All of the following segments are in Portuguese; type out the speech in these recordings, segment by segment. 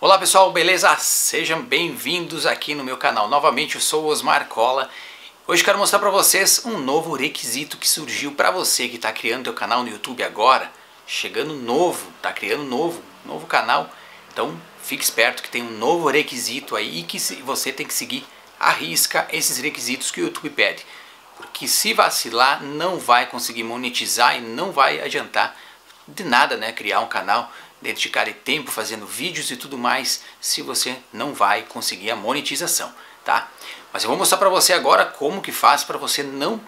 Olá pessoal, beleza? Sejam bem-vindos aqui no meu canal. Novamente eu sou o Osmar Cola. Hoje quero mostrar para vocês um novo requisito que surgiu para você que está criando seu canal no YouTube agora, chegando novo, está criando novo, novo canal. Então fique esperto que tem um novo requisito aí e que você tem que seguir à risca esses requisitos que o YouTube pede. Porque se vacilar não vai conseguir monetizar e não vai adiantar de nada, né? Criar um canal dedicarem tempo fazendo vídeos e tudo mais se você não vai conseguir a monetização, tá? Mas eu vou mostrar para você agora como que faz para você não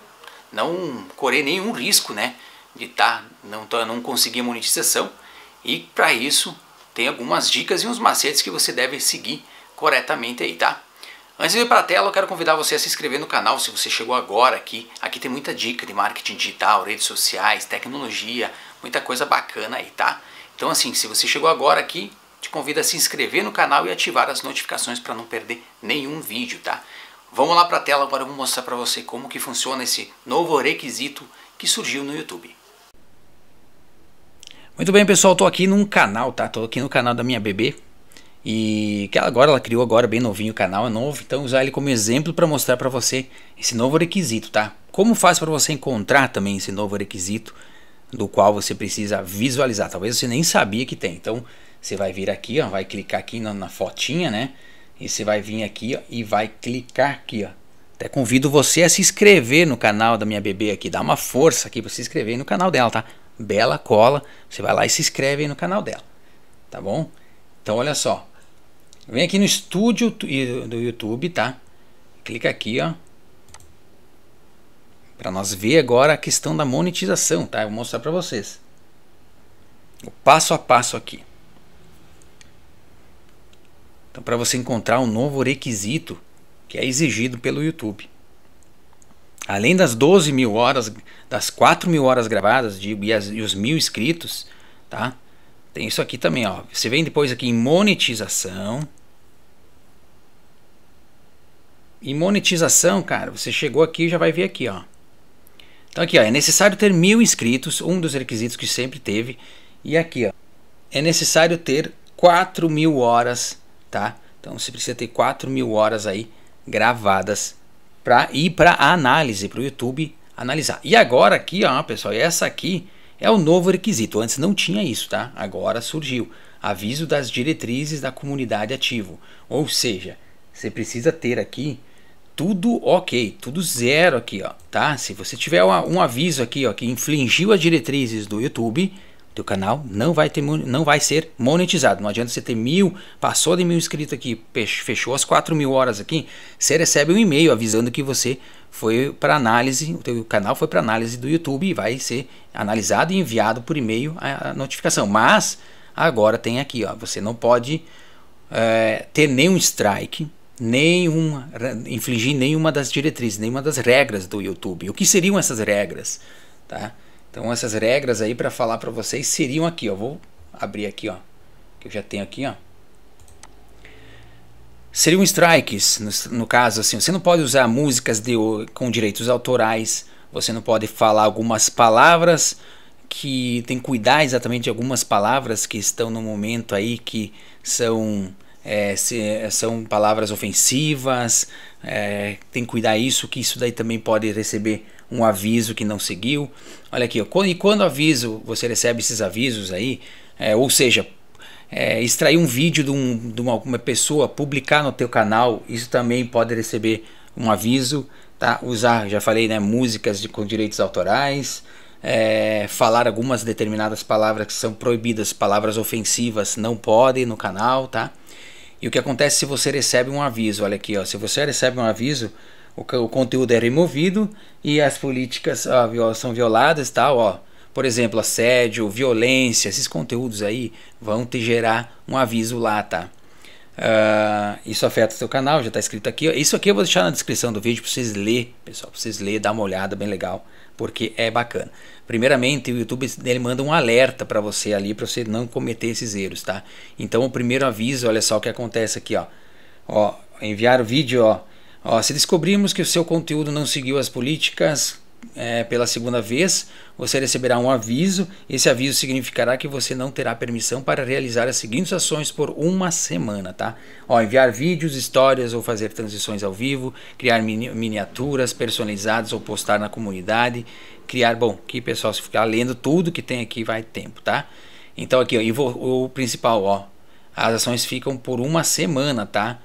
não correr nenhum risco, né? De tá, não, tá, não conseguir monetização e para isso tem algumas dicas e uns macetes que você deve seguir corretamente aí, tá? Antes de ir para a tela, eu quero convidar você a se inscrever no canal se você chegou agora aqui. Aqui tem muita dica de marketing digital, redes sociais, tecnologia, muita coisa bacana aí, tá? Então assim, se você chegou agora aqui, te convido a se inscrever no canal e ativar as notificações para não perder nenhum vídeo, tá? Vamos lá para a tela, agora eu vou mostrar para você como que funciona esse novo requisito que surgiu no YouTube. Muito bem, pessoal, estou aqui num canal, tá? Estou aqui no canal da minha bebê, e que agora ela criou agora bem novinho o canal, é novo, então usar ele como exemplo para mostrar para você esse novo requisito, tá? Como faz para você encontrar também esse novo requisito do qual você precisa visualizar? Talvez você nem sabia que tem. Então, você vai vir aqui, ó, vai clicar aqui na, na fotinha, né? E você vai vir aqui ó, e vai clicar aqui, ó. Até convido você a se inscrever no canal da minha bebê aqui, dá uma força aqui para se inscrever no canal dela, tá? Bela Cola, você vai lá e se inscreve no canal dela, tá bom? Então olha só, Vem aqui no estúdio do YouTube, tá? Clica aqui, ó. Para nós ver agora a questão da monetização, tá? Eu vou mostrar para vocês. O passo a passo aqui. Então, para você encontrar um novo requisito que é exigido pelo YouTube. Além das 12 mil horas, das 4 mil horas gravadas e, as, e os mil inscritos, tá? Tem isso aqui também, ó. Você vem depois aqui em monetização. E monetização, cara, você chegou aqui e já vai ver aqui, ó. Então aqui, ó, é necessário ter mil inscritos, um dos requisitos que sempre teve. E aqui, ó, é necessário ter 4 mil horas, tá? Então você precisa ter 4 mil horas aí gravadas para ir para análise, para o YouTube analisar. E agora aqui, ó, pessoal, essa aqui é o novo requisito, antes não tinha isso, tá? Agora surgiu. Aviso das diretrizes da comunidade ativo. Ou seja, você precisa ter aqui tudo ok, tudo zero aqui, ó, tá? Se você tiver um aviso aqui, ó, que infringiu as diretrizes do YouTube, teu canal não vai, ter, não vai ser monetizado. Não adianta você ter mil, passou de mil inscritos aqui, fechou as quatro mil horas aqui, você recebe um e-mail avisando que você foi para análise, o teu canal foi para análise do YouTube e vai ser analisado e enviado por e-mail a notificação. Mas agora tem aqui, ó, você não pode é, ter nenhum strike, nenhum, infligir nenhuma das diretrizes, nenhuma das regras do YouTube. O que seriam essas regras? Tá? Então essas regras aí para falar para vocês seriam aqui, ó. Vou abrir aqui, ó, que eu já tenho aqui, ó. Seriam strikes, no, no caso assim, você não pode usar músicas de, com direitos autorais, você não pode falar algumas palavras que tem que cuidar exatamente de algumas palavras que estão no momento aí que são é, se, são palavras ofensivas, é, tem que cuidar isso, que isso daí também pode receber um aviso que não seguiu. Olha aqui, e quando aviso, você recebe esses avisos aí, é, ou seja, é, extrair um vídeo de, um, de uma, uma, pessoa, publicar no teu canal, isso também pode receber um aviso, tá? Usar, já falei, né, músicas de, com direitos autorais, é, falar algumas determinadas palavras que são proibidas, palavras ofensivas não podem no canal, tá? E o que acontece se você recebe um aviso? Olha aqui, ó, se você recebe um aviso, o, o conteúdo é removido e as políticas ó, ah, são violadas, tal, ó. Por exemplo, assédio, violência, esses conteúdos aí vão te gerar um aviso lá, tá? Uh, isso afeta o seu canal, já está escrito aqui. Isso aqui eu vou deixar na descrição do vídeo para vocês ler, pessoal, para vocês ler, dar uma olhada, bem legal, porque é bacana. Primeiramente, o YouTube ele manda um alerta para você ali, para você não cometer esses erros, tá? Então, o primeiro aviso, olha só o que acontece aqui, ó. Ó, enviar o vídeo, ó, Ó, se descobrirmos que o seu conteúdo não seguiu as políticas é, pela segunda vez, você receberá um aviso. Esse aviso significará que você não terá permissão para realizar as seguintes ações por uma semana, tá? Ó, enviar vídeos, histórias ou fazer transições ao vivo, criar mini miniaturas personalizadas ou postar na comunidade, criar, bom, que pessoal se ficar lendo tudo que tem aqui vai tempo, tá? Então aqui, ó, vou, o principal, ó, as ações ficam por uma semana, tá?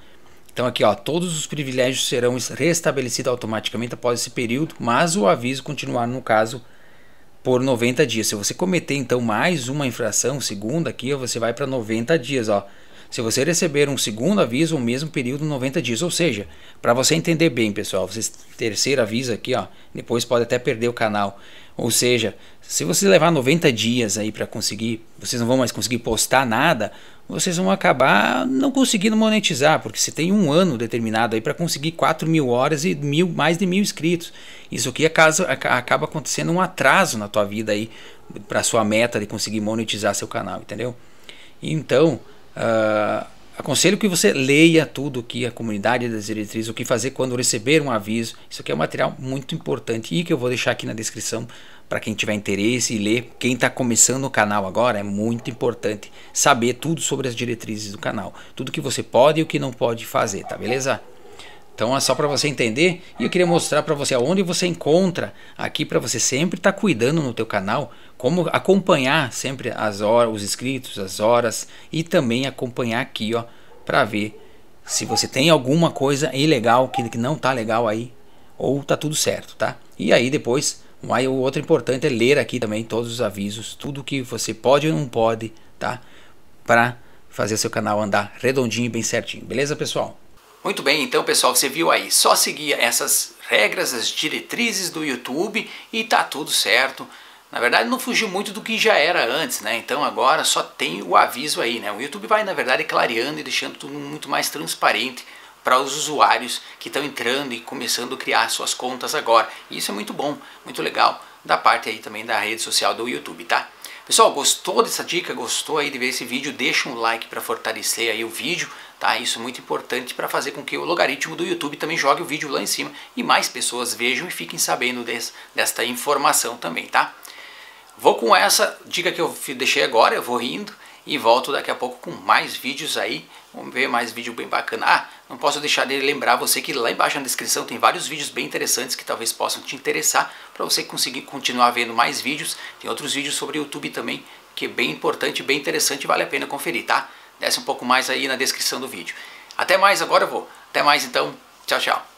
Então aqui, ó, todos os privilégios serão restabelecidos automaticamente após esse período, mas o aviso continuar no caso por 90 dias. Se você cometer então mais uma infração, segunda aqui, você vai para 90 dias, ó. Se você receber um segundo aviso, o mesmo período 90 dias, ou seja, para você entender bem, pessoal, você terceiro aviso aqui, ó, depois pode até perder o canal. Ou seja, se você levar 90 dias aí para conseguir, vocês não vão mais conseguir postar nada, vocês vão acabar não conseguindo monetizar, porque você tem um ano determinado aí para conseguir 4 mil horas e mil, mais de mil inscritos. Isso aqui é é, acaba acontecendo um atraso na tua vida aí para sua meta de conseguir monetizar seu canal, entendeu? Então, uh, Aconselho que você leia tudo que a comunidade das diretrizes, o que fazer quando receber um aviso. Isso aqui é um material muito importante e que eu vou deixar aqui na descrição para quem tiver interesse e ler. Quem está começando o canal agora é muito importante saber tudo sobre as diretrizes do canal, tudo que você pode e o que não pode fazer, tá beleza? Então é só para você entender e eu queria mostrar para você aonde você encontra aqui para você sempre estar tá cuidando no teu canal, como acompanhar sempre as horas, os inscritos, as horas e também acompanhar aqui, ó, para ver se você tem alguma coisa ilegal que, não tá legal aí ou tá tudo certo, tá? E aí depois, aí o outro importante é ler aqui também todos os avisos, tudo que você pode ou não pode, tá? Para fazer seu canal andar redondinho e bem certinho. Beleza, pessoal? Muito bem, então pessoal, você viu aí, só seguir essas regras, as diretrizes do YouTube e tá tudo certo. Na verdade não fugiu muito do que já era antes, né? Então agora só tem o aviso aí, né? O YouTube vai na verdade clareando e deixando tudo muito mais transparente para os usuários que estão entrando e começando a criar suas contas agora. E isso é muito bom, muito legal da parte aí também da rede social do YouTube, tá? Pessoal, gostou dessa dica? Gostou aí de ver esse vídeo? Deixa um like para fortalecer aí o vídeo. Tá? Isso é muito importante para fazer com que o logaritmo do YouTube também jogue o vídeo lá em cima e mais pessoas vejam e fiquem sabendo des, desta informação também, tá? Vou com essa dica que eu deixei agora, eu vou rindo e volto daqui a pouco com mais vídeos aí. Vamos ver mais vídeo bem bacana. Ah, não posso deixar de lembrar você que lá embaixo na descrição tem vários vídeos bem interessantes que talvez possam te interessar para você conseguir continuar vendo mais vídeos. Tem outros vídeos sobre YouTube também que é bem importante, bem interessante e vale a pena conferir, tá? desce um pouco mais aí na descrição do vídeo. Até mais, agora eu vou. Até mais então, tchau, tchau.